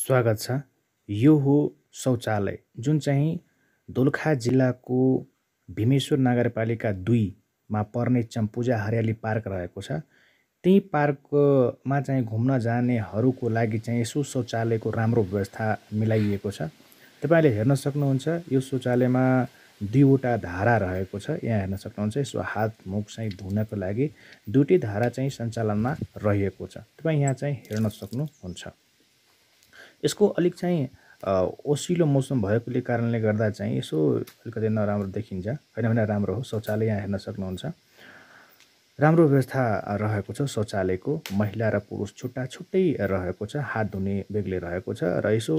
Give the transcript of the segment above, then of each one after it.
स्वागत छ यो हो शौचालय जुन चाहिँ दोलखा जिल्लाको भीमेश्वर नगरपालिका दुईमा पर्ने चम्पूजा हरियाली पार्क रहेको छ त्यही पार्कमा चाहिँ घुम्न जानेहरूको लागि चाहिँ यसो शौचालयको राम्रो व्यवस्था मिलाइएको छ तपाईँले हेर्न सक्नुहुन्छ यो शौचालयमा दुईवटा धारा रहेको छ यहाँ हेर्न सक्नुहुन्छ यसो हात मुख चाहिँ धुनको लागि दुइटै धारा चाहिँ सञ्चालनमा रहेको छ तपाईँ यहाँ चाहिँ हेर्न सक्नुहुन्छ यसको अलिक चाहिँ ओसिलो मौसम भएकोले कारणले गर्दा चाहिँ यसो अलिकति नराम्रो देखिन्छ होइन भने राम्रो हो शौचालय यहाँ हेर्न सक्नुहुन्छ राम्रो व्यवस्था रहेको छ शौचालयको महिला र पुरुष छुट्टा छुट्टै रहेको छ हात धुने बेग्लै रहेको छ र यसो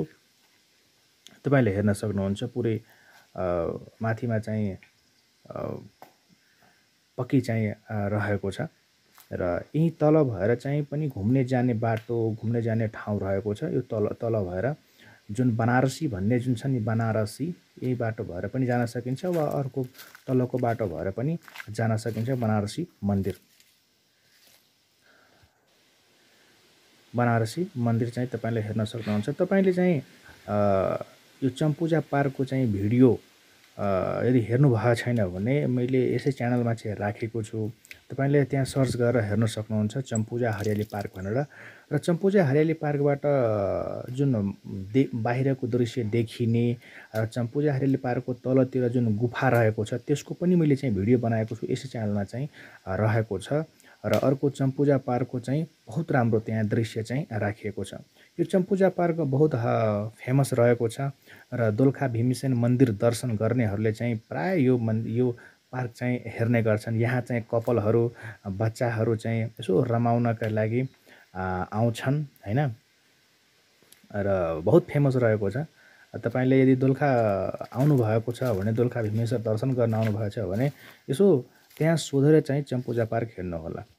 तपाईँले हेर्न सक्नुहुन्छ पुरै माथिमा चाहिँ पक्की चाहिँ रहेको छ र यहीँ तल भएर चाहिँ पनि घुम्ने जाने बाटो घुम्ने जाने ठाउँ रहेको छ यो तल तल भएर जुन बनारसी भन्ने जुन छ नि बनारसी यही बाटो भएर पनि जान सकिन्छ वा अर्को तलको बाटो भएर पनि जान सकिन्छ बनारसी मन्दिर बनारसी मन्दिर चाहिँ तपाईँले हेर्न सक्नुहुन्छ तपाईँले चाहिँ यो चम्पूजा पार्कको चाहिँ भिडियो यदि हेर्नुभएको छैन भने मैले यसै च्यानलमा चाहिँ राखेको छु तपाईँले त्यहाँ सर्च गरेर हेर्न सक्नुहुन्छ चम्पुजा हरियाली पार्क भनेर र चम्पुजा हरियाली पार्कबाट जुन दे बाहिरको दृश्य देखिने र चम्पुजा हरियाली पार्कको तलतिर जुन गुफा रहेको छ त्यसको पनि मैले चाहिँ भिडियो बनाएको छु यसै च्यानलमा चाहिँ रहेको छ र अर्को चम्पुजा पार्कको चाहिँ बहुत राम्रो त्यहाँ दृश्य चाहिँ राखिएको छ यो चम्पुजा पार्क बहुत फेमस रहेको छ र दोलखा भीमसेन मन्दिर दर्शन गर्नेहरूले चाहिँ प्रायः यो मन् यो पार्क चाहिँ हेर्ने गर्छन् यहाँ चाहिँ कपालहरू बच्चाहरू चाहिँ यसो रमाउनका लागि आउँछन् होइन र बहुत फेमस रहेको छ तपाईँले यदि दोलखा आउनुभएको छ भने दोलखा भीमेश्वर दर्शन गर्न आउनुभएको छ भने यसो त्यहाँ सोधेर चाहिँ चम्पूजा पार्क हेर्नुहोला